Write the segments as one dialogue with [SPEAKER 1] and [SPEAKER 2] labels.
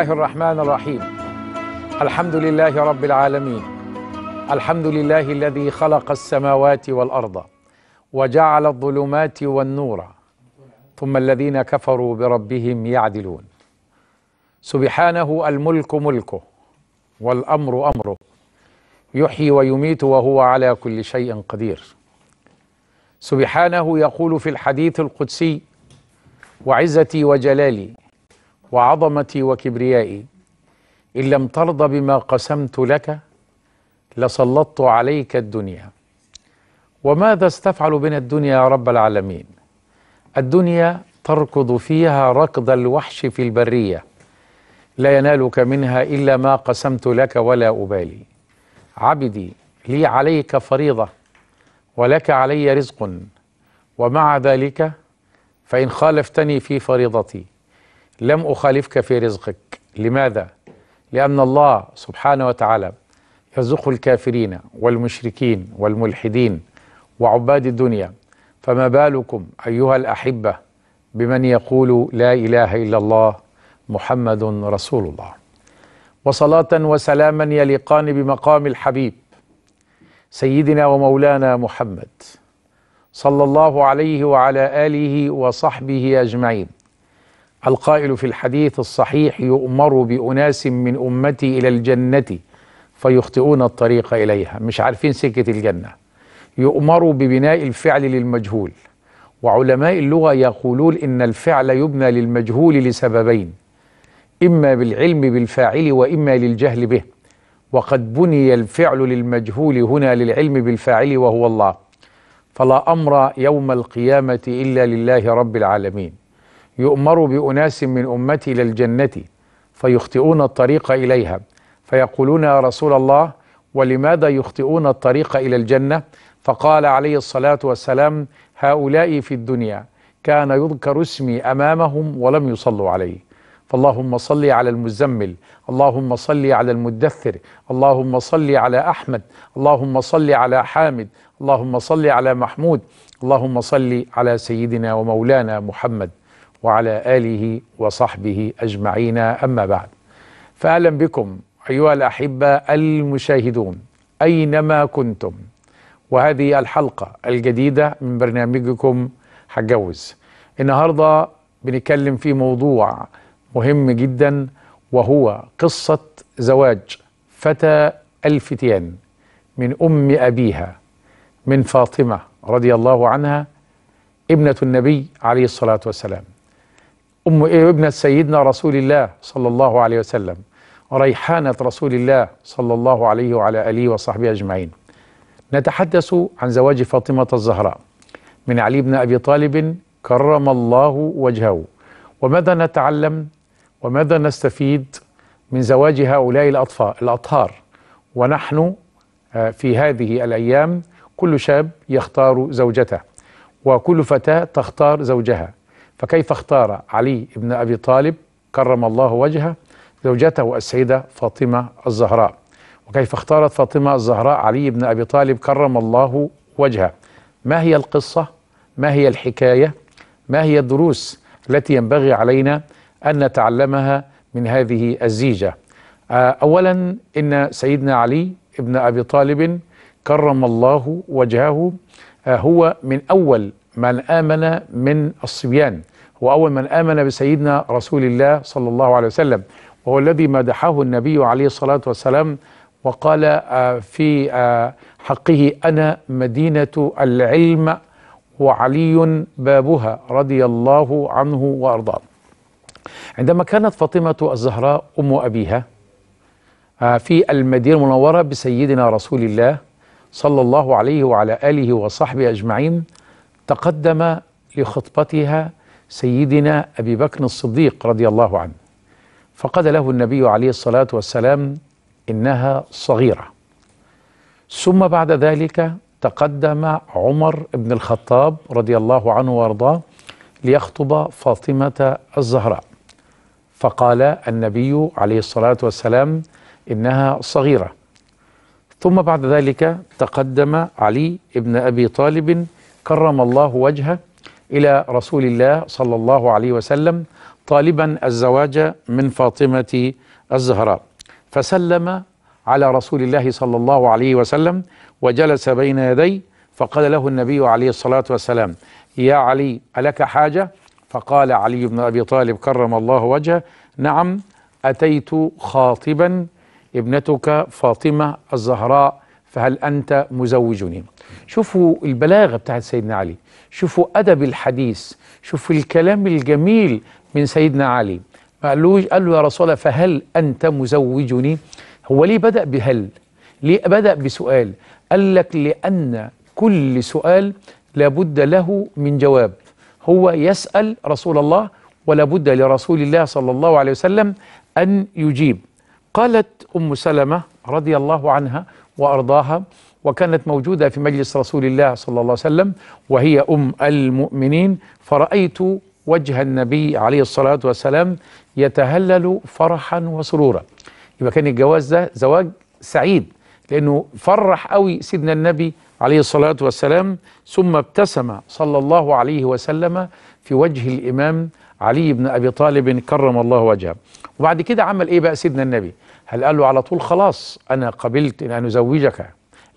[SPEAKER 1] الله الرحمن الرحيم الحمد لله رب العالمين الحمد لله الذي خلق السماوات والارض وجعل الظلمات والنور ثم الذين كفروا بربهم يعدلون سبحانه الملك ملكه والامر امره يحيي ويميت وهو على كل شيء قدير سبحانه يقول في الحديث القدسي وعزتي وجلالي وعظمتي وكبريائي إن لم ترض بما قسمت لك لسلطت عليك الدنيا وماذا استفعل بنا الدنيا يا رب العالمين الدنيا تركض فيها ركض الوحش في البرية لا ينالك منها إلا ما قسمت لك ولا أبالي عبدي لي عليك فريضة ولك علي رزق ومع ذلك فإن خالفتني في فريضتي لم أخالفك في رزقك لماذا؟ لأن الله سبحانه وتعالى يرزق الكافرين والمشركين والملحدين وعباد الدنيا فما بالكم أيها الأحبة بمن يقول لا إله إلا الله محمد رسول الله وصلاة وسلاما يليقان بمقام الحبيب سيدنا ومولانا محمد صلى الله عليه وعلى آله وصحبه أجمعين القائل في الحديث الصحيح يؤمر بأناس من أمتي إلى الجنة فيخطئون الطريق إليها مش عارفين سكة الجنة يؤمر ببناء الفعل للمجهول وعلماء اللغة يقولون إن الفعل يبنى للمجهول لسببين إما بالعلم بالفاعل وإما للجهل به وقد بني الفعل للمجهول هنا للعلم بالفاعل وهو الله فلا أمر يوم القيامة إلا لله رب العالمين يؤمر بأناس من أمتي إلى الجنة فيخطئون الطريق إليها فيقولون يا رسول الله ولماذا يخطئون الطريق إلى الجنة فقال عليه الصلاة والسلام هؤلاء في الدنيا كان يذكر اسمي أمامهم ولم يصلوا عليه فاللهم صل على المزمل اللهم صل على المدثر اللهم صل على أحمد اللهم صل على حامد اللهم صل على محمود اللهم صل على سيدنا ومولانا محمد وعلى آله وصحبه أجمعين أما بعد فأهلا بكم أيها الأحبة المشاهدون أينما كنتم وهذه الحلقة الجديدة من برنامجكم حجوز النهاردة بنتكلم في موضوع مهم جدا وهو قصة زواج فتى الفتيان من أم أبيها من فاطمة رضي الله عنها ابنة النبي عليه الصلاة والسلام أم ابنة سيدنا رسول الله صلى الله عليه وسلم ريحانة رسول الله صلى الله عليه وعلى آله وصحبه أجمعين نتحدث عن زواج فاطمة الزهراء من علي بن أبي طالب كرم الله وجهه وماذا نتعلم وماذا نستفيد من زواج هؤلاء الأطفال الأطهار ونحن آه، في هذه الأيام كل شاب يختار زوجته وكل فتاة تختار زوجها فكيف اختار علي بن أبي طالب كرم الله وجهه زوجته السيدة فاطمة الزهراء وكيف اختارت فاطمة الزهراء علي بن أبي طالب كرم الله وجهه ما هي القصة ما هي الحكاية ما هي الدروس التي ينبغي علينا أن نتعلمها من هذه الزيجة آه، أولا إن سيدنا علي بن أبي طالب كرم الله وجهه آه، هو من أول من آمن من الصبيان هو أول من آمن بسيدنا رسول الله صلى الله عليه وسلم وهو الذي مدحه النبي عليه الصلاة والسلام وقال آه، في آه، حقه أنا مدينة العلم وعلي بابها رضي الله عنه وأرضاه عندما كانت فاطمة الزهراء أم أبيها آه، في المدينة المنورة بسيدنا رسول الله صلى الله عليه وعلى آله وصحبه أجمعين تقدم لخطبتها سيدنا أبي بكر الصديق رضي الله عنه فقال له النبي عليه الصلاة والسلام إنها صغيرة ثم بعد ذلك تقدم عمر بن الخطاب رضي الله عنه وارضاه ليخطب فاطمة الزهراء فقال النبي عليه الصلاة والسلام إنها صغيرة ثم بعد ذلك تقدم علي بن أبي طالب كرم الله وجهه إلى رسول الله صلى الله عليه وسلم طالبا الزواج من فاطمة الزهراء فسلم على رسول الله صلى الله عليه وسلم وجلس بين يديه فقال له النبي عليه الصلاة والسلام يا علي ألك حاجة فقال علي بن أبي طالب كرم الله وجهه نعم أتيت خاطبا ابنتك فاطمة الزهراء فهل أنت مزوجني شوفوا البلاغة بتاعت سيدنا علي شوفوا أدب الحديث شوفوا الكلام الجميل من سيدنا علي ما قالوش قال له يا رسول الله فهل أنت مزوجني هو ليه بدأ بهل ليه بدأ بسؤال قال لك لأن كل سؤال لابد له من جواب هو يسأل رسول الله ولا بد لرسول الله صلى الله عليه وسلم أن يجيب قالت أم سلمة رضي الله عنها وأرضاها وكانت موجودة في مجلس رسول الله صلى الله عليه وسلم وهي أم المؤمنين فرأيت وجه النبي عليه الصلاة والسلام يتهلل فرحا وسرورا يبقى كان الجواز ده زواج سعيد لأنه فرح قوي سيدنا النبي عليه الصلاة والسلام ثم ابتسم صلى الله عليه وسلم في وجه الإمام علي بن أبي طالب كرم الله وجهه وبعد كده عمل إيه بقى سيدنا النبي هل قال له على طول خلاص أنا قبلت أن أزوجك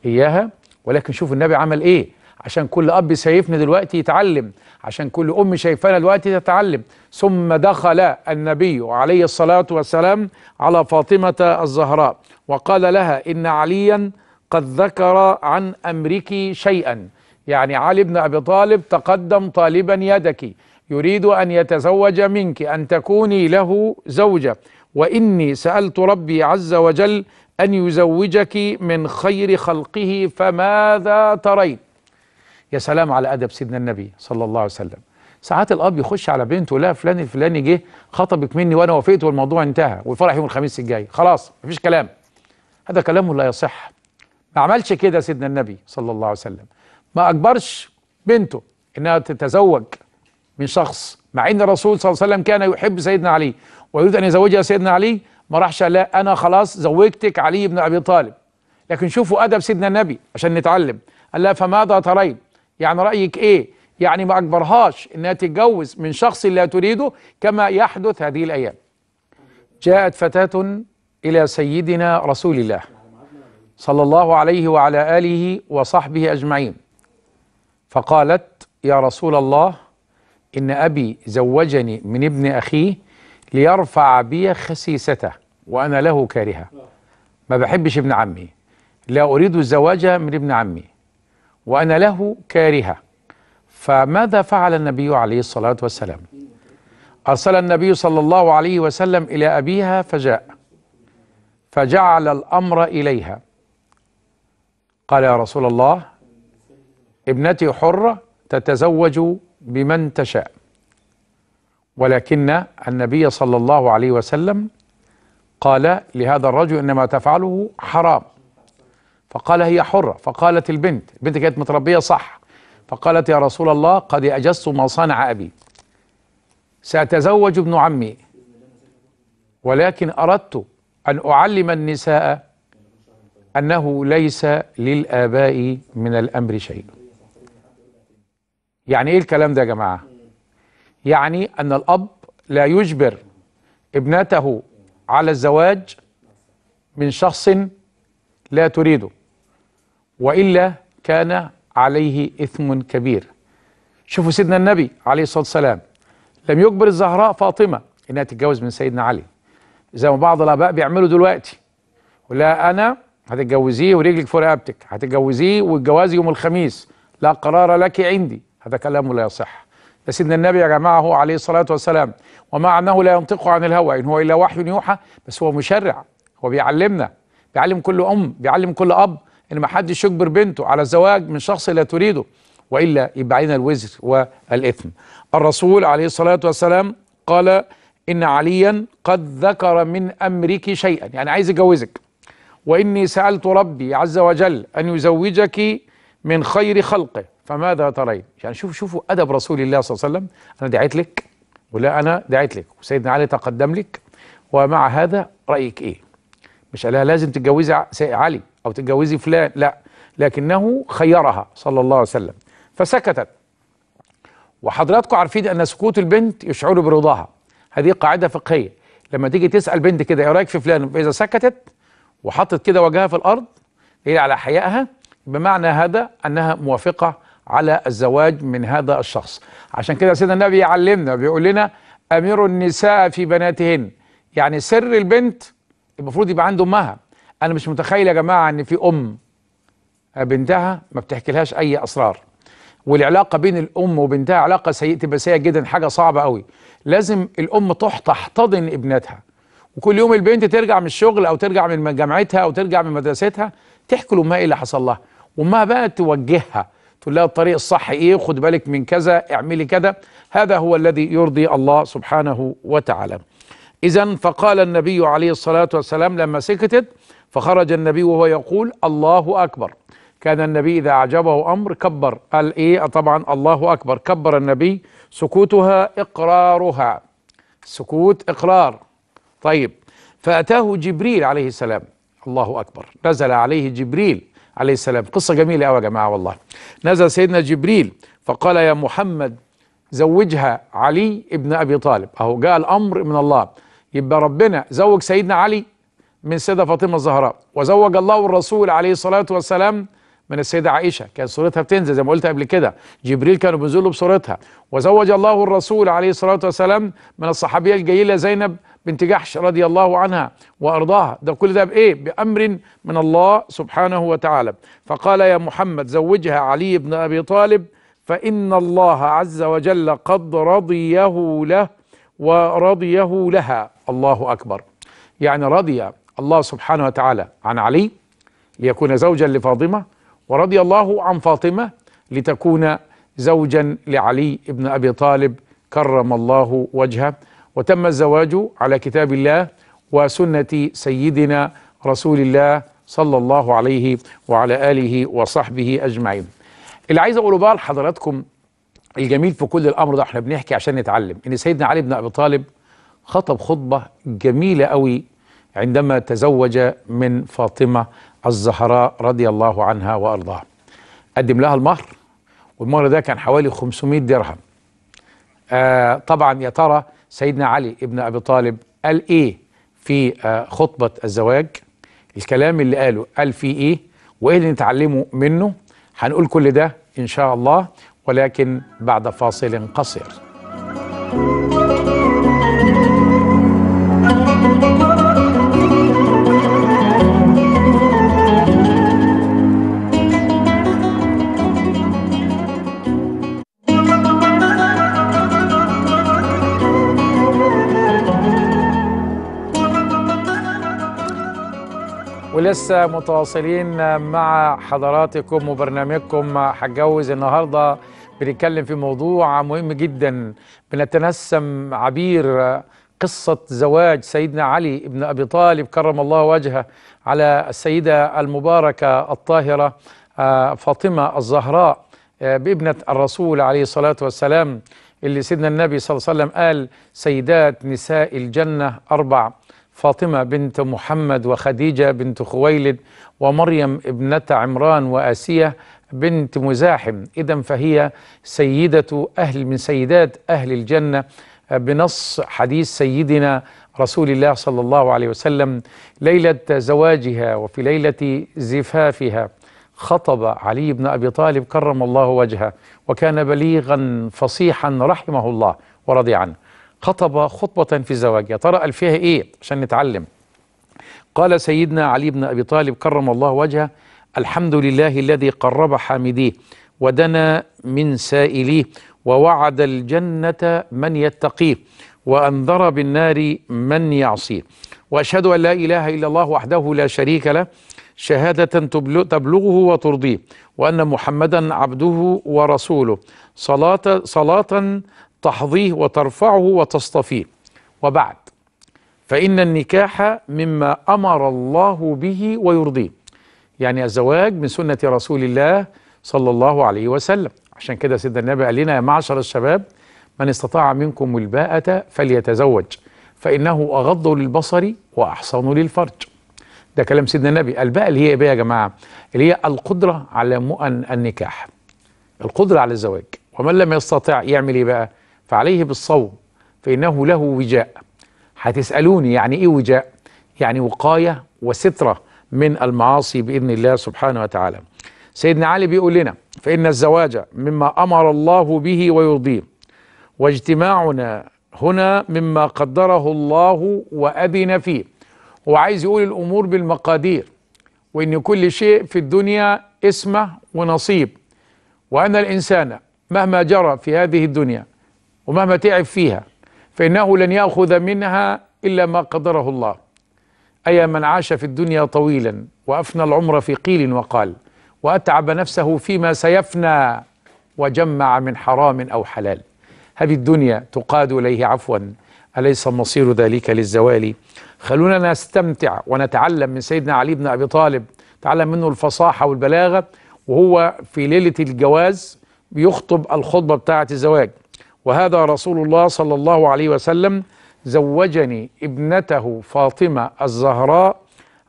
[SPEAKER 1] إياها ولكن شوف النبي عمل إيه عشان كل أب سيفنا دلوقتي يتعلم عشان كل أم شايفانا دلوقتي تتعلم ثم دخل النبي عليه الصلاة والسلام على فاطمة الزهراء وقال لها إن عليا قد ذكر عن أمرك شيئا يعني علي بن أبي طالب تقدم طالبا يدك يريد أن يتزوج منك أن تكوني له زوجة واني سالت ربي عز وجل ان يزوجك من خير خلقه فماذا ترين يا سلام على ادب سيدنا النبي صلى الله عليه وسلم ساعات الاب يخش على بنته لا فلان الفلاني جه خطبك مني وانا وافقت والموضوع انتهى والفرح يوم الخميس الجاي خلاص مفيش كلام هذا كلام لا يصح ما عملش كده سيدنا النبي صلى الله عليه وسلم ما اجبرش بنته انها تتزوج من شخص مع ان الرسول صلى الله عليه وسلم كان يحب سيدنا علي ويريد أن يزوجها سيدنا علي ما راحش لا أنا خلاص زوجتك علي بن أبي طالب لكن شوفوا أدب سيدنا النبي عشان نتعلم قال لها فماذا ترين يعني رأيك إيه يعني ما أجبرهاش إنها تتجوز من شخص لا تريده كما يحدث هذه الأيام جاءت فتاة إلى سيدنا رسول الله صلى الله عليه وعلى آله وصحبه أجمعين فقالت يا رسول الله إن أبي زوجني من ابن أخيه ليرفع بي خسيسته وأنا له كارهة ما بحبش ابن عمي لا أريد الزواج من ابن عمي وأنا له كارهة فماذا فعل النبي عليه الصلاة والسلام أرسل النبي صلى الله عليه وسلم إلى أبيها فجاء فجعل الأمر إليها قال يا رسول الله ابنتي حرة تتزوج بمن تشاء ولكن النبي صلى الله عليه وسلم قال لهذا الرجل إنما تفعله حرام فقال هي حرة فقالت البنت البنت كانت متربية صح فقالت يا رسول الله قد أجزت ما صنع أبي سأتزوج ابن عمي ولكن أردت أن أعلم النساء أنه ليس للآباء من الأمر شيء يعني إيه الكلام ده يا جماعة يعني أن الأب لا يجبر ابنته على الزواج من شخص لا تريده وإلا كان عليه إثم كبير شوفوا سيدنا النبي عليه الصلاة والسلام لم يجبر الزهراء فاطمة إنها تتجوز من سيدنا علي زي ما بعض الآباء بيعملوا دلوقتي ولا أنا هتتجوزيه ورجلك في رقبتك هتتجوزيه والجواز يوم الخميس لا قرار لك عندي هذا كلام لا يصح ده سيدنا النبي جماعه عليه الصلاة والسلام ومع أنه لا ينطق عن الهوى إن هو إلا وحي يوحى بس هو مشرع هو بيعلمنا بيعلم كل أم بيعلم كل أب إن ما حدش يجبر بنته على الزواج من شخص لا تريده وإلا يبقى علينا الوزر والإثم الرسول عليه الصلاة والسلام قال إن عليا قد ذكر من أمرك شيئا يعني عايز يجوزك وإني سألت ربي عز وجل أن يزوجك من خير خلقه فماذا ترين يعني شوفوا شوفوا أدب رسول الله صلى الله عليه وسلم أنا دعيت لك ولا أنا دعيت لك وسيدنا علي تقدم لك ومع هذا رأيك إيه مش قالها لازم تتجوزي علي أو تتجوزي فلان لا لكنه خيرها صلى الله عليه وسلم فسكتت وحضراتكم عارفين أن سكوت البنت يشعر برضاها هذه قاعدة فقهية لما تيجي تسأل بنت كده إيه رأيك في فلان فإذا سكتت وحطت كده وجهها في الأرض دليل على حيائها بمعنى هذا أنها موافقة على الزواج من هذا الشخص عشان كده سيدنا النبي يعلمنا بيقول لنا امير النساء في بناتهن يعني سر البنت المفروض يبقى عند امها انا مش متخيل يا جماعه ان في ام بنتها ما بتحكيلهاش اي اسرار والعلاقه بين الام وبنتها علاقه سيئه تبقى سيئه جدا حاجه صعبه قوي لازم الام تحتضن ابنتها وكل يوم البنت ترجع من الشغل او ترجع من جامعتها او ترجع من مدرستها تحكي لامها ايه اللي حصل لها وامها بقى توجهها تقول لها الطريق الصح ايه خد بالك من كذا اعملي كذا هذا هو الذي يرضي الله سبحانه وتعالى إذا فقال النبي عليه الصلاة والسلام لما سكتت فخرج النبي وهو يقول الله أكبر كان النبي إذا أعجبه أمر كبر قال إيه طبعا الله أكبر كبر النبي سكوتها إقرارها سكوت إقرار طيب فأتاه جبريل عليه السلام الله أكبر نزل عليه جبريل عليه السلام قصة جميلة أوي يا جماعة والله نزل سيدنا جبريل فقال يا محمد زوجها علي ابن أبي طالب أهو جاء الأمر من الله يبقى ربنا زوج سيدنا علي من سيدة فاطمة الزهراء وزوج الله الرسول عليه الصلاة والسلام من السيدة عائشة كانت صورتها بتنزل زي ما قلت قبل كده جبريل كانوا بينزلوا بصورتها وزوج الله الرسول عليه الصلاة والسلام من الصحابية الجليلة زينب بنت جحش رضي الله عنها وأرضاها ده كل ده بإيه بأمر من الله سبحانه وتعالى فقال يا محمد زوجها علي بن أبي طالب فإن الله عز وجل قد رضيه له ورضيه لها الله أكبر يعني رضي الله سبحانه وتعالى عن علي ليكون زوجا لفاطمة ورضي الله عن فاطمة لتكون زوجا لعلي بن أبي طالب كرم الله وجهه وتم الزواج على كتاب الله وسنة سيدنا رسول الله صلى الله عليه وعلى آله وصحبه أجمعين اللي عايز أقوله بقى لحضراتكم الجميل في كل الأمر ده احنا بنحكي عشان نتعلم إن سيدنا علي بن أبي طالب خطب خطبة جميلة قوي عندما تزوج من فاطمة الزهراء رضي الله عنها وارضاها قدم لها المهر والمهر ده كان حوالي 500 درهم آه طبعا يا ترى سيدنا علي ابن ابي طالب قال ايه في آه خطبه الزواج الكلام اللي قاله قال فيه ايه وايه اللي نتعلمه منه هنقول كل ده ان شاء الله ولكن بعد فاصل قصير لسه متواصلين مع حضراتكم وبرنامجكم هتجوز النهارده بنتكلم في موضوع مهم جدا بنتنسم عبير قصة زواج سيدنا علي بن أبي طالب كرم الله وجهه على السيدة المباركة الطاهرة آه، فاطمة الزهراء آه، بابنة الرسول عليه الصلاة والسلام اللي سيدنا النبي صلى الله عليه وسلم قال سيدات نساء الجنة أربع فاطمة بنت محمد وخديجة بنت خويلد ومريم ابنة عمران وآسية بنت مزاحم إذا فهي سيدة أهل من سيدات أهل الجنة بنص حديث سيدنا رسول الله صلى الله عليه وسلم ليلة زواجها وفي ليلة زفافها خطب علي بن أبي طالب كرم الله وجهه وكان بليغا فصيحا رحمه الله ورضي عنه خطب خطبة في الزواج يا ترى قال فيها إيه عشان نتعلم قال سيدنا علي بن أبي طالب كرم الله وجهه الحمد لله الذي قرب حامديه ودنا من سائليه ووعد الجنة من يتقيه وأنذر بالنار من يعصيه وأشهد أن لا إله إلا الله وحده لا شريك له شهادة تبلغه وترضيه وأن محمدا عبده ورسوله صلاة, صلاة تحظيه وترفعه وتصطفيه وبعد فإن النكاح مما أمر الله به ويرضيه يعني الزواج من سنة رسول الله صلى الله عليه وسلم عشان كده سيدنا النبي قال لنا يا معشر الشباب من استطاع منكم الباءة فليتزوج فإنه أغض للبصر وأحصن للفرج ده كلام سيدنا النبي الباءة اللي هي ايه يا جماعة اللي هي القدرة على مؤن النكاح القدرة على الزواج ومن لم يستطع يعمل ايه بقى فعليه بالصوم فإنه له وجاء هتسألوني يعني إيه وجاء يعني وقاية وسترة من المعاصي بإذن الله سبحانه وتعالى سيدنا علي بيقول لنا فإن الزواج مما أمر الله به ويرضيه واجتماعنا هنا مما قدره الله وأذن فيه وعايز يقول الأمور بالمقادير وإن كل شيء في الدنيا اسمه ونصيب وأن الإنسان مهما جرى في هذه الدنيا ومهما تعب فيها فإنه لن يأخذ منها إلا ما قدره الله أي من عاش في الدنيا طويلا وأفنى العمر في قيل وقال وأتعب نفسه فيما سيفنى وجمع من حرام أو حلال هذه الدنيا تقاد إليه عفوا أليس مصير ذلك للزوال خلونا نستمتع ونتعلم من سيدنا علي بن أبي طالب تعلم منه الفصاحة والبلاغة وهو في ليلة الجواز بيخطب الخطبة بتاعة الزواج وهذا رسول الله صلى الله عليه وسلم زوجني ابنته فاطمة الزهراء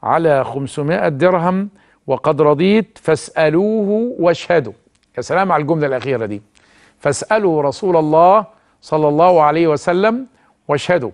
[SPEAKER 1] على 500 درهم وقد رضيت فاسألوه واشهدوا يا سلام على الجملة الأخيرة دي فاسألوا رسول الله صلى الله عليه وسلم واشهدوا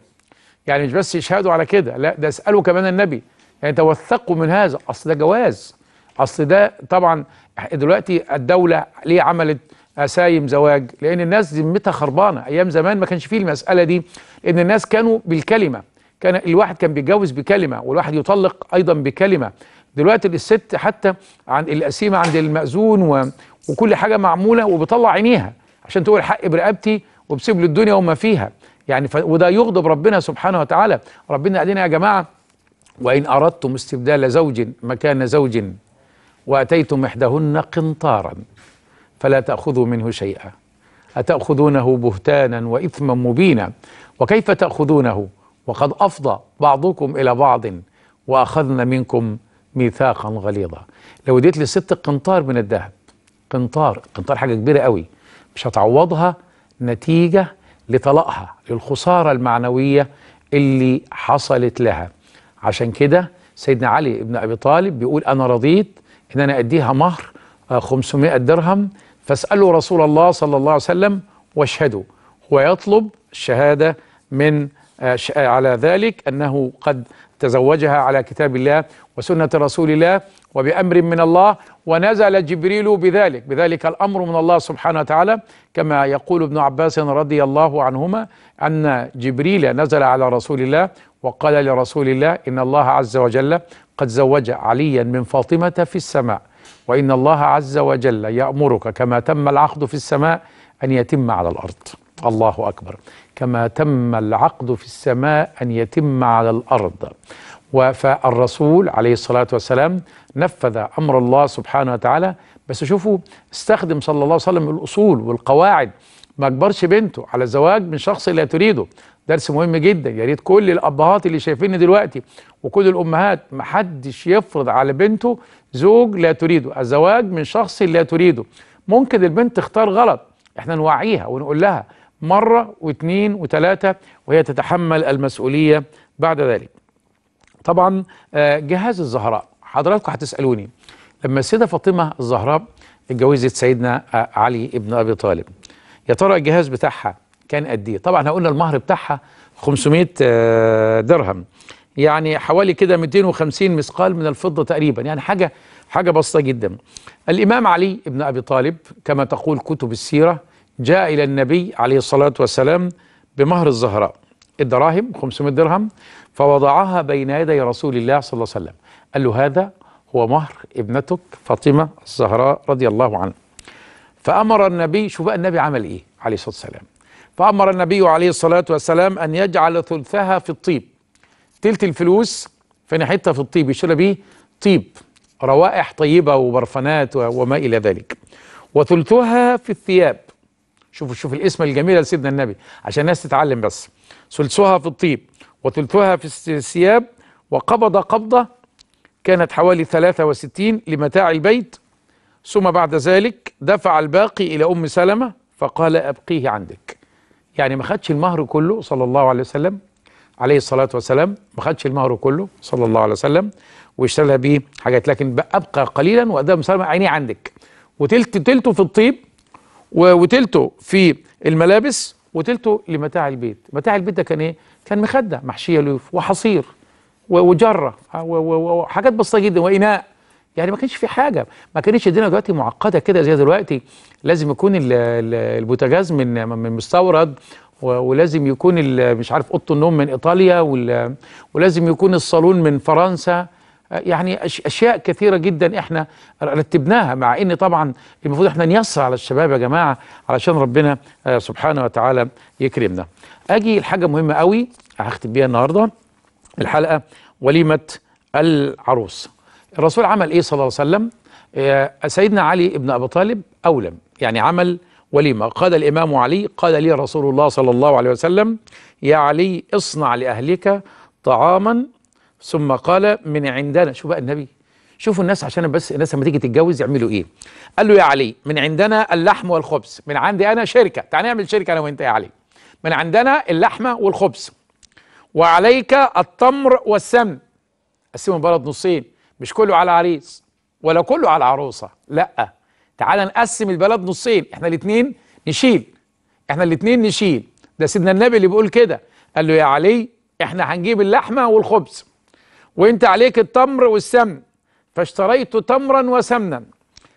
[SPEAKER 1] يعني مش بس يشهدوا على كده لا ده اسألوا كمان النبي يعني توثقوا من هذا أصل ده جواز أصل ده طبعا دلوقتي الدولة ليه عملت اسايم زواج لان الناس ذمتها خربانه ايام زمان ما كانش فيه المساله دي ان الناس كانوا بالكلمه كان الواحد كان بيتجوز بكلمه والواحد يطلق ايضا بكلمه دلوقتي الست حتى عن القسيمه عند المأذون و... وكل حاجه معموله وبيطلع عينيها عشان تقول حق برقبتي وبسيب للدنيا وما فيها يعني ف... وده يغضب ربنا سبحانه وتعالى ربنا قال لنا يا جماعه وان اردتم استبدال زوج مكان زوج واتيتم احداهن قنطارا فلا تأخذوا منه شيئا أتأخذونه بهتانا وإثما مبينا وكيف تأخذونه وقد أفضى بعضكم إلى بعض وأخذنا منكم ميثاقا غليظا لو اديت للست قنطار من الذهب قنطار قنطار حاجة كبيرة قوي مش هتعوضها نتيجة لطلاقها للخسارة المعنوية اللي حصلت لها عشان كده سيدنا علي بن أبي طالب بيقول أنا رضيت إن أنا أديها مهر 500 آه، درهم فاسألوا رسول الله صلى الله عليه وسلم واشهدوا ويطلب الشهادة من آه، آه، على ذلك أنه قد تزوجها على كتاب الله وسنة رسول الله وبأمر من الله ونزل جبريل بذلك بذلك الأمر من الله سبحانه وتعالى كما يقول ابن عباس رضي الله عنهما أن جبريل نزل على رسول الله وقال لرسول الله إن الله عز وجل قد زوج عليا من فاطمة في السماء وإن الله عز وجل يأمرك كما تم العقد في السماء أن يتم على الأرض الله أكبر كما تم العقد في السماء أن يتم على الأرض فالرسول عليه الصلاة والسلام نفذ أمر الله سبحانه وتعالى بس شوفوا استخدم صلى الله عليه وسلم الأصول والقواعد ما اجبرش بنته على زواج من شخص لا تريده درس مهم جدا يا ريت كل الابهات اللي شايفيني دلوقتي وكل الامهات ما حدش يفرض على بنته زوج لا تريده الزواج من شخص لا تريده ممكن البنت تختار غلط احنا نوعيها ونقول لها مرة واثنين وثلاثة وهي تتحمل المسؤولية بعد ذلك طبعا آه، جهاز الزهراء حضراتكم هتسألوني لما السيدة فاطمة الزهراء اتجوزت سيدنا آه، علي ابن أبي طالب يا ترى الجهاز بتاعها كان قد ايه طبعا قلنا المهر بتاعها 500 آه، درهم يعني حوالي كده 250 مثقال من الفضه تقريبا يعني حاجه حاجه بسيطه جدا الامام علي بن ابي طالب كما تقول كتب السيره جاء الى النبي عليه الصلاه والسلام بمهر الزهراء الدراهم 500 درهم فوضعها بين يدي رسول الله صلى الله عليه وسلم قال له هذا هو مهر ابنتك فاطمه الزهراء رضي الله عنها فأمر النبي شوف بقى النبي عمل إيه عليه الصلاة والسلام فأمر النبي عليه الصلاة والسلام أن يجعل ثلثها في الطيب تلت الفلوس في حتة في الطيب يشتري بيه طيب روائح طيبة وبرفانات وما إلى ذلك وثلثها في الثياب شوفوا شوف الاسم الجميل لسيدنا النبي عشان الناس تتعلم بس ثلثها في الطيب وثلثها في الثياب وقبض قبضة كانت حوالي 63 لمتاع البيت ثم بعد ذلك دفع الباقي إلى أم سلمة فقال أبقيه عندك يعني ما خدش المهر كله صلى الله عليه وسلم عليه الصلاة والسلام ما خدش المهر كله صلى الله عليه وسلم واشترى بيه حاجات لكن أبقى قليلا وأداه أم سلمة عينيه عندك وتلت تلته في الطيب وتلته في الملابس وتلته لمتاع البيت متاع البيت ده كان ايه كان مخده محشيه لوف وحصير وجره وحاجات بسيطه جدا واناء يعني ما كانش في حاجه ما كانتش الدنيا دلوقتي معقده كده زي دلوقتي لازم يكون البوتاجاز من من مستورد ولازم يكون مش عارف اوضه النوم من ايطاليا ولازم يكون الصالون من فرنسا يعني اشياء كثيره جدا احنا رتبناها مع ان طبعا المفروض احنا نيسر على الشباب يا جماعه علشان ربنا آه، سبحانه وتعالى يكرمنا. اجي الحاجه مهمه قوي هختم بيها النهارده الحلقه وليمه العروس. الرسول عمل ايه صلى الله عليه وسلم آه، سيدنا علي ابن ابي طالب اولم يعني عمل وليمه قال الامام علي قال لي رسول الله صلى الله عليه وسلم يا علي اصنع لاهلك طعاما ثم قال من عندنا شوف بقى النبي شوفوا الناس عشان بس الناس لما تيجي تتجوز يعملوا ايه قال له يا علي من عندنا اللحم والخبز من عندي انا شركه تعال نعمل شركه انا وانت يا علي من عندنا اللحمه والخبز وعليك التمر والسمن قسموا البلد نصين مش كله على عريس ولا كله على عروسه لا تعال نقسم البلد نصين احنا الاثنين نشيل احنا الاثنين نشيل ده سيدنا النبي اللي بيقول كده قال له يا علي احنا هنجيب اللحمه والخبز وانت عليك التمر والسمن فاشتريت تمرا وسمنا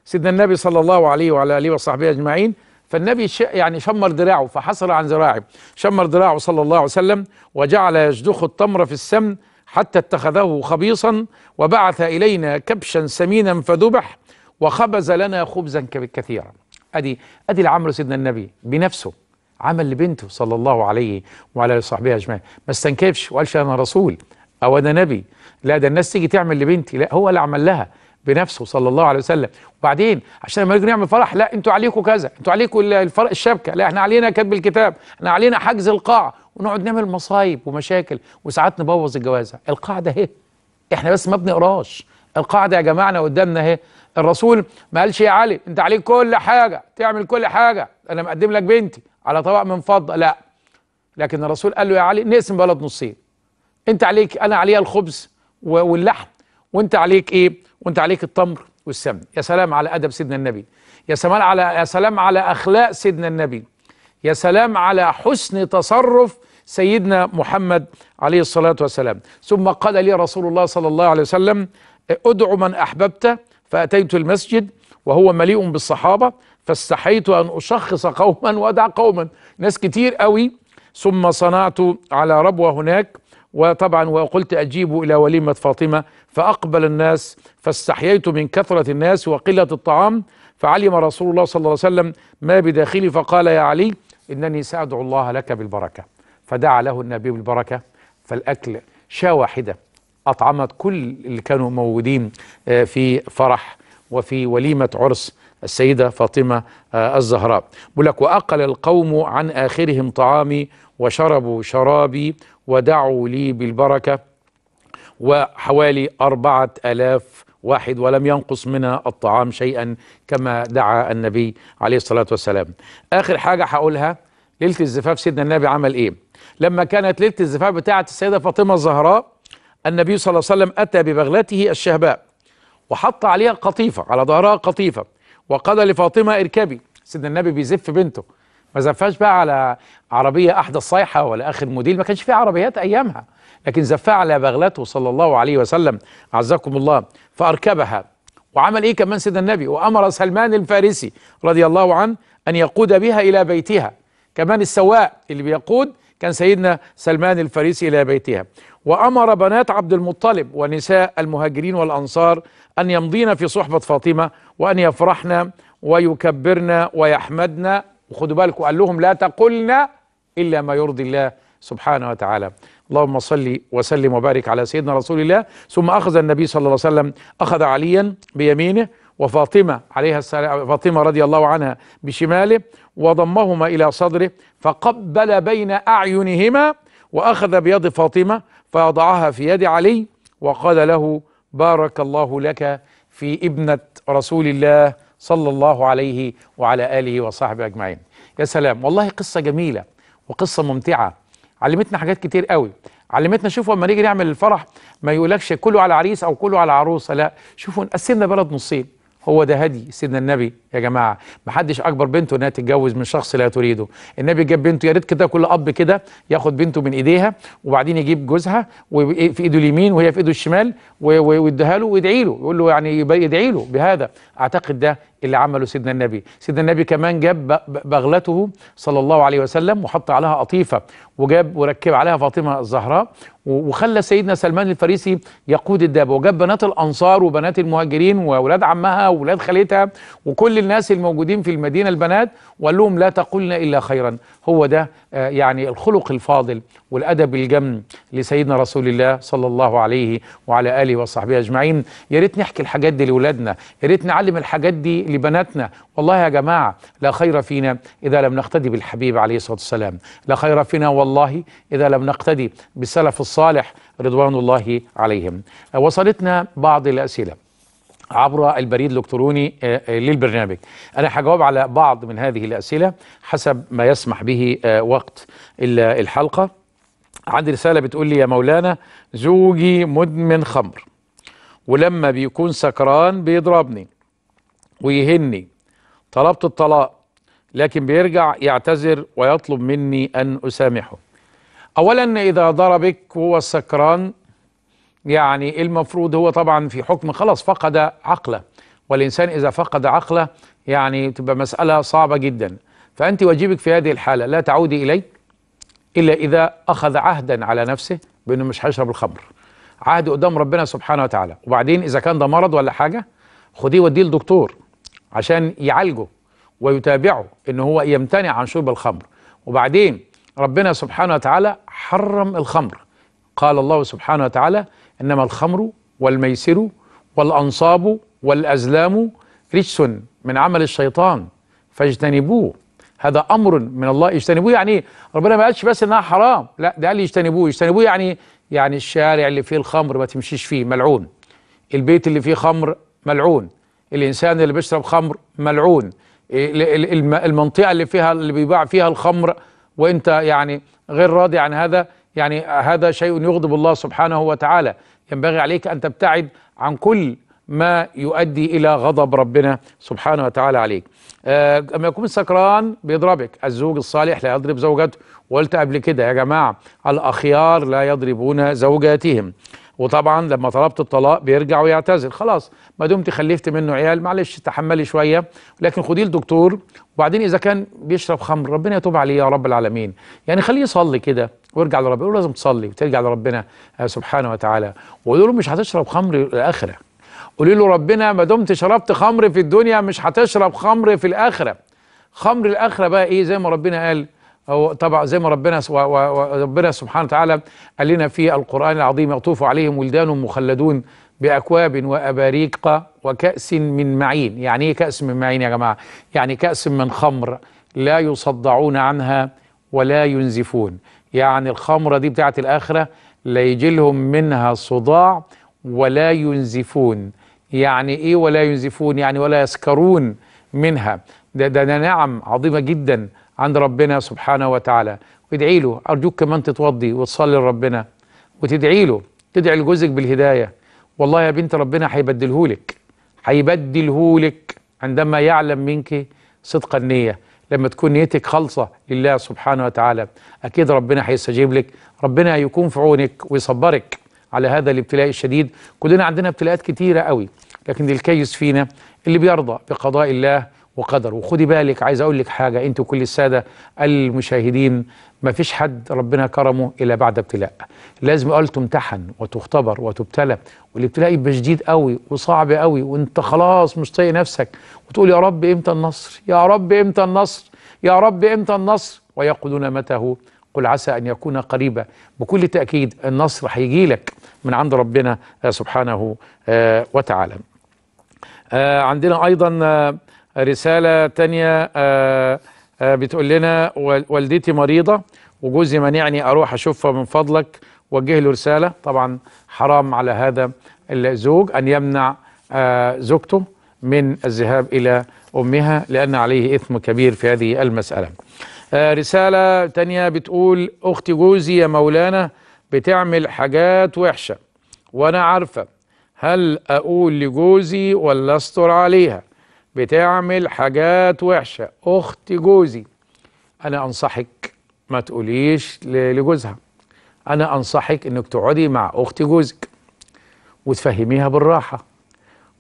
[SPEAKER 1] سيدنا النبي صلى الله عليه وعلى اله وصحبه اجمعين فالنبي يعني شمر ذراعه فحصل عن ذراعه شمر ذراعه صلى الله عليه وسلم وجعل يشدخ التمر في السمن حتى اتخذه خبيصا وبعث إلينا كبشا سمينا فذبح وخبز لنا خبزا كثيرا أدي أدي العمر سيدنا النبي بنفسه عمل لبنته صلى الله عليه وعلى صحبه اجمعين ما استنكفش وقالش انا رسول او انا نبي لا ده الناس تيجي تعمل لبنتي لا هو اللي عمل لها بنفسه صلى الله عليه وسلم وبعدين عشان لما نيجي نعمل فرح لا انتوا عليكم كذا انتوا عليكم الفرق الشبكه لا احنا علينا كتب الكتاب احنا علينا حجز القاعه ونقعد نعمل مصايب ومشاكل وساعات نبوظ الجوازه القاعده اهي احنا بس ما بنقراش القاعده يا جماعه قدامنا اهي الرسول ما قالش يا علي انت عليك كل حاجه تعمل كل حاجه انا مقدم لك بنتي على طبق من فضه لا لكن الرسول قال له يا علي نقسم بلد نصين انت عليك انا عليا الخبز واللحم وانت عليك ايه وانت عليك التمر والسمن يا سلام على ادب سيدنا النبي يا سلام على يا سلام على اخلاق سيدنا النبي يا سلام على حسن تصرف سيدنا محمد عليه الصلاة والسلام ثم قال لي رسول الله صلى الله عليه وسلم ادعو من أحببت فأتيت المسجد وهو مليء بالصحابة فاستحيت أن أشخص قوما وأدع قوما ناس كتير قوي ثم صنعت على ربوة هناك وطبعا وقلت أجيب إلى وليمة فاطمة فأقبل الناس فاستحييت من كثرة الناس وقلة الطعام فعلم رسول الله صلى الله عليه وسلم ما بداخلي فقال يا علي إنني سأدعو الله لك بالبركة فدعا له النبي بالبركة فالأكل واحده أطعمت كل اللي كانوا موجودين آه، في فرح وفي وليمة عرس السيدة فاطمة آه، الزهراء بقول لك وأقل القوم عن آخرهم طعامي وشربوا شرابي ودعوا لي بالبركة وحوالي أربعة ألاف واحد ولم ينقص من الطعام شيئا كما دعا النبي عليه الصلاة والسلام آخر حاجة هقولها ليلة الزفاف سيدنا النبي عمل إيه لما كانت ليلة الزفاف بتاعة السيدة فاطمة الزهراء النبي صلى الله عليه وسلم أتى ببغلته الشهباء وحط عليها قطيفة على ظهرها قطيفة وقال لفاطمة اركبي سيدنا النبي بيزف بنته ما زفاش بقى على عربية أحدث الصيحة ولا آخر موديل ما كانش في عربيات أيامها لكن زفعل بغلته صلى الله عليه وسلم عزكم الله فأركبها وعمل إيه كمان سيدنا النبي وأمر سلمان الفارسي رضي الله عنه أن يقود بها إلى بيتها كمان السواق اللي بيقود كان سيدنا سلمان الفارسي إلى بيتها وأمر بنات عبد المطلب ونساء المهاجرين والأنصار أن يمضين في صحبة فاطمة وأن يفرحن ويكبرن ويحمدن وخدوا بالكم قال لهم لا تقلن إلا ما يرضي الله سبحانه وتعالى اللهم صل وسلم وبارك على سيدنا رسول الله ثم أخذ النبي صلى الله عليه وسلم أخذ عليا بيمينه وفاطمة عليها السلام فاطمة رضي الله عنها بشماله وضمهما إلى صدره فقبل بين أعينهما وأخذ بيد فاطمة فوضعها في يد علي وقال له بارك الله لك في ابنة رسول الله صلى الله عليه وعلى آله وصحبه أجمعين يا سلام والله قصة جميلة وقصة ممتعة علمتنا حاجات كتير قوي علمتنا شوفوا لما نيجي نعمل الفرح ما يقولكش كله على عريس او كله على عروسه لا شوفوا نقسمنا بلد نصين هو ده هدي سيدنا النبي يا جماعه ما حدش اكبر بنته انها تتجوز من شخص لا تريده النبي جاب بنته يا ريت كده كل اب كده ياخد بنته من ايديها وبعدين يجيب جوزها في ايده اليمين وهي في ايده الشمال ويديها له ويدعي له يقول له يعني يدعي له بهذا اعتقد ده اللي عمله سيدنا النبي سيدنا النبي كمان جاب بغلته صلى الله عليه وسلم وحط عليها قطيفه وجاب وركب عليها فاطمه الزهراء وخلى سيدنا سلمان الفارسي يقود الدابه وجاب بنات الانصار وبنات المهاجرين واولاد عمها واولاد خالتها وكل الناس الموجودين في المدينة البنات وقال لهم لا تقلن إلا خيرا هو ده آه، يعني الخلق الفاضل والأدب الجم لسيدنا رسول الله صلى الله عليه وعلى آله وصحبه أجمعين يا ريت نحكي الحاجات دي لأولادنا يا ريت نعلم الحاجات دي لبناتنا والله يا جماعة لا خير فينا إذا لم نقتدي بالحبيب عليه الصلاة والسلام لا خير فينا والله إذا لم نقتدي بالسلف الصالح رضوان الله عليهم آه، وصلتنا بعض الأسئلة عبر البريد الالكتروني آه، آه، للبرنامج انا هجاوب على بعض من هذه الاسئله حسب ما يسمح به آه، وقت الحلقه عندي رساله بتقول لي يا مولانا زوجي مدمن خمر ولما بيكون سكران بيضربني ويهني طلبت الطلاق لكن بيرجع يعتذر ويطلب مني ان اسامحه اولا اذا ضربك وهو سكران يعني المفروض هو طبعا في حكم خلاص فقد عقله والإنسان إذا فقد عقله يعني تبقى مسألة صعبة جدا فأنت واجبك في هذه الحالة لا تعودي إليه إلا إذا أخذ عهدا على نفسه بأنه مش هيشرب الخمر عهد قدام ربنا سبحانه وتعالى وبعدين إذا كان ده مرض ولا حاجة خديه وديه لدكتور عشان يعالجه ويتابعه ان هو يمتنع عن شرب الخمر وبعدين ربنا سبحانه وتعالى حرم الخمر قال الله سبحانه وتعالى إنما الخمر والميسر والأنصاب والأزلام رجس من عمل الشيطان فاجتنبوه هذا امر من الله اجتنبوه يعني ايه؟ ربنا ما قالش بس انها حرام لا ده قال لي اجتنبوه اجتنبوه يعني يعني الشارع اللي فيه الخمر ما تمشيش فيه ملعون البيت اللي فيه خمر ملعون الانسان اللي بيشرب خمر ملعون المنطقه اللي فيها اللي بيباع فيها الخمر وانت يعني غير راضي عن هذا يعني هذا شيء يغضب الله سبحانه وتعالى ينبغي عليك أن تبتعد عن كل ما يؤدي إلى غضب ربنا سبحانه وتعالى عليك آه، أما يكون سكران بيضربك الزوج الصالح لا يضرب زوجته وقلت قبل كده يا جماعة الأخيار لا يضربون زوجاتهم وطبعا لما طلبت الطلاق بيرجع ويعتذر خلاص ما دمت خلفت منه عيال معلش تحملي شويه لكن خديه لدكتور وبعدين اذا كان بيشرب خمر ربنا يتوب عليه يا رب العالمين يعني خليه يصلي كده ويرجع لربنا يقول لازم تصلي وترجع لربنا آه، سبحانه وتعالى وقولوا له مش هتشرب خمر الاخره قولي له ربنا ما دمت شربت خمر في الدنيا مش هتشرب خمر في الاخره خمر الاخره بقى ايه زي ما ربنا قال هو طبعا زي ما ربنا ربنا سبحانه وتعالى قال لنا في القرآن العظيم يطوف عليهم ولدان مخلدون بأكواب وأباريق وكأس من معين يعني إيه كأس من معين يا جماعة يعني كأس من خمر لا يصدعون عنها ولا ينزفون يعني الخمرة دي بتاعت الآخرة لا يجيلهم منها صداع ولا ينزفون يعني إيه ولا ينزفون يعني ولا يسكرون منها ده, ده نعم عظيمة جدا عند ربنا سبحانه وتعالى وادعي له أرجوك كمان تتوضي وتصلي لربنا وتدعي له تدعي لجوزك بالهداية والله يا بنت ربنا هيبدلهولك هيبدلهولك عندما يعلم منك صدق النية لما تكون نيتك خالصة لله سبحانه وتعالى أكيد ربنا هيستجيب لك ربنا يكون في عونك ويصبرك على هذا الابتلاء الشديد كلنا عندنا ابتلاءات كتيرة قوي لكن الكيس فينا اللي بيرضى بقضاء الله وقدر وخدي بالك عايز اقول لك حاجه انت وكل الساده المشاهدين ما فيش حد ربنا كرمه الا بعد ابتلاء لازم قال تمتحن وتختبر وتبتلى والابتلاء يبقى شديد قوي وصعب قوي وانت خلاص مش طايق نفسك وتقول يا رب امتى النصر يا رب امتى النصر يا رب امتى النصر ويقولون متى هو قل عسى ان يكون قريبا بكل تاكيد النصر هيجي لك من عند ربنا سبحانه آه، وتعالى آه، عندنا ايضا آه، رسالة تانية آه، آه، بتقول لنا والدتي مريضة وجوزي مانعني أروح أشوفها من فضلك وجه له رسالة طبعا حرام على هذا الزوج أن يمنع آه، زوجته من الذهاب إلى أمها لأن عليه إثم كبير في هذه المسألة رسالة تانية بتقول أختي جوزي يا مولانا بتعمل حاجات وحشة وأنا عارفة هل أقول لجوزي ولا أستر عليها بتعمل حاجات وحشة أخت جوزي أنا أنصحك ما تقوليش لجوزها أنا أنصحك إنك تقعدي مع أخت جوزك وتفهميها بالراحة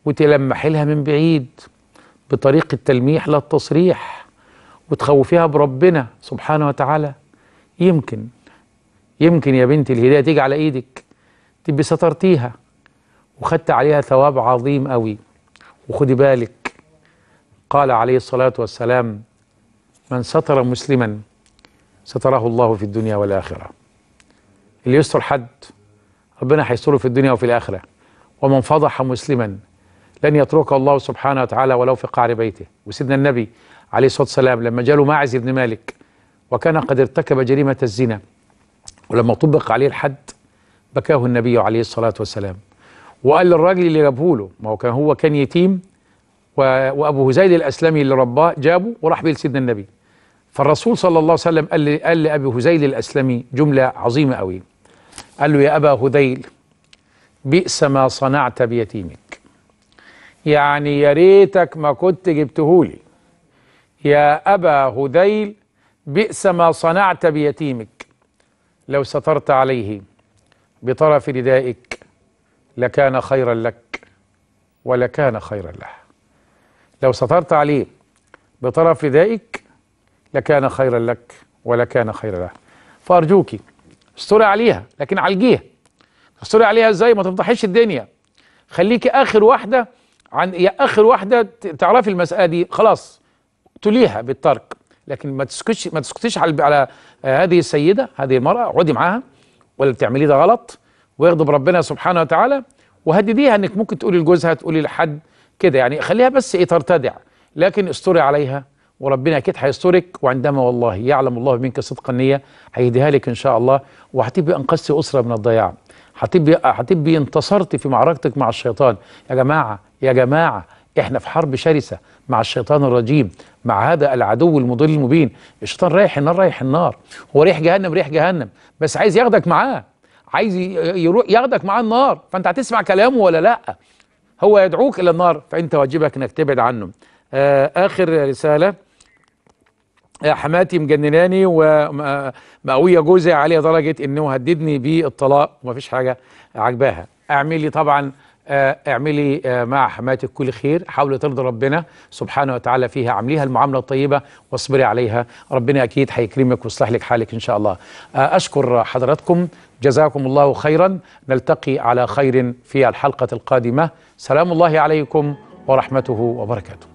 [SPEAKER 1] وتلمحي لها من بعيد بطريقة تلميح لا التصريح وتخوفيها بربنا سبحانه وتعالى يمكن يمكن يا بنتي الهداية تيجي على إيدك تبقي سترتيها وخدت عليها ثواب عظيم قوي وخدي بالك قال عليه الصلاة والسلام من ستر مسلما ستره الله في الدنيا والآخرة اللي يستر حد ربنا هيستره في الدنيا وفي الآخرة ومن فضح مسلما لن يتركه الله سبحانه وتعالى ولو في قعر بيته وسيدنا النبي عليه الصلاة والسلام لما جاله ماعز بن مالك وكان قد ارتكب جريمة الزنا ولما طبق عليه الحد بكاه النبي عليه الصلاة والسلام وقال للراجل اللي جابه له ما هو كان هو كان يتيم وابو هزيل الاسلمي اللي رباه جابه وراح بيه لسيدنا النبي فالرسول صلى الله عليه وسلم قال لي قال لابي هذيل الاسلمي جمله عظيمه قوي قال له يا ابا هذيل بئس ما صنعت بيتيمك يعني يا ريتك ما كنت جبتهولي يا ابا هذيل بئس ما صنعت بيتيمك لو سترت عليه بطرف ردائك لكان خيرا لك ولكان خيرا له لو سترت عليه بطرف ردائك لكان خيرا لك ولكان خيرا له فأرجوك استري عليها لكن عالجيها استري عليها ازاي ما تفضحش الدنيا خليكي آخر واحدة عن يا آخر واحدة تعرفي المسألة دي خلاص تليها بالترك لكن ما تسكتش ما تسكتيش على على هذه السيدة هذه المرأة اقعدي معاها ولا بتعمليه ده غلط ويغضب ربنا سبحانه وتعالى وهدديها انك ممكن تقولي لجوزها تقولي لحد كده يعني خليها بس ايه ترتدع لكن استري عليها وربنا اكيد هيسترك وعندما والله يعلم الله منك صدق النيه هيديها لك ان شاء الله وهتبقي انقذتي اسره من الضياع هتبقي هتبقي انتصرتي في معركتك مع الشيطان يا جماعه يا جماعه احنا في حرب شرسه مع الشيطان الرجيم مع هذا العدو المضل المبين الشيطان رايح النار رايح النار هو ريح جهنم ريح جهنم بس عايز ياخدك معاه عايز يروح ياخدك معاه النار فانت هتسمع كلامه ولا لا هو يدعوك إلى النار فأنت واجبك أنك تبعد عنه آه، آخر رسالة حماتي مجنناني ومأوية آه، جوزي على درجة أنه هددني بالطلاق ومفيش حاجة عجباها أعمل لي طبعا آه، اعملي آه، مع حماتك كل خير حاولي ترضي ربنا سبحانه وتعالى فيها عمليها المعاملة الطيبة واصبري عليها ربنا أكيد هيكرمك ويصلح لك حالك إن شاء الله آه، أشكر حضراتكم جزاكم الله خيرا نلتقي على خير في الحلقة القادمة سلام الله عليكم ورحمته وبركاته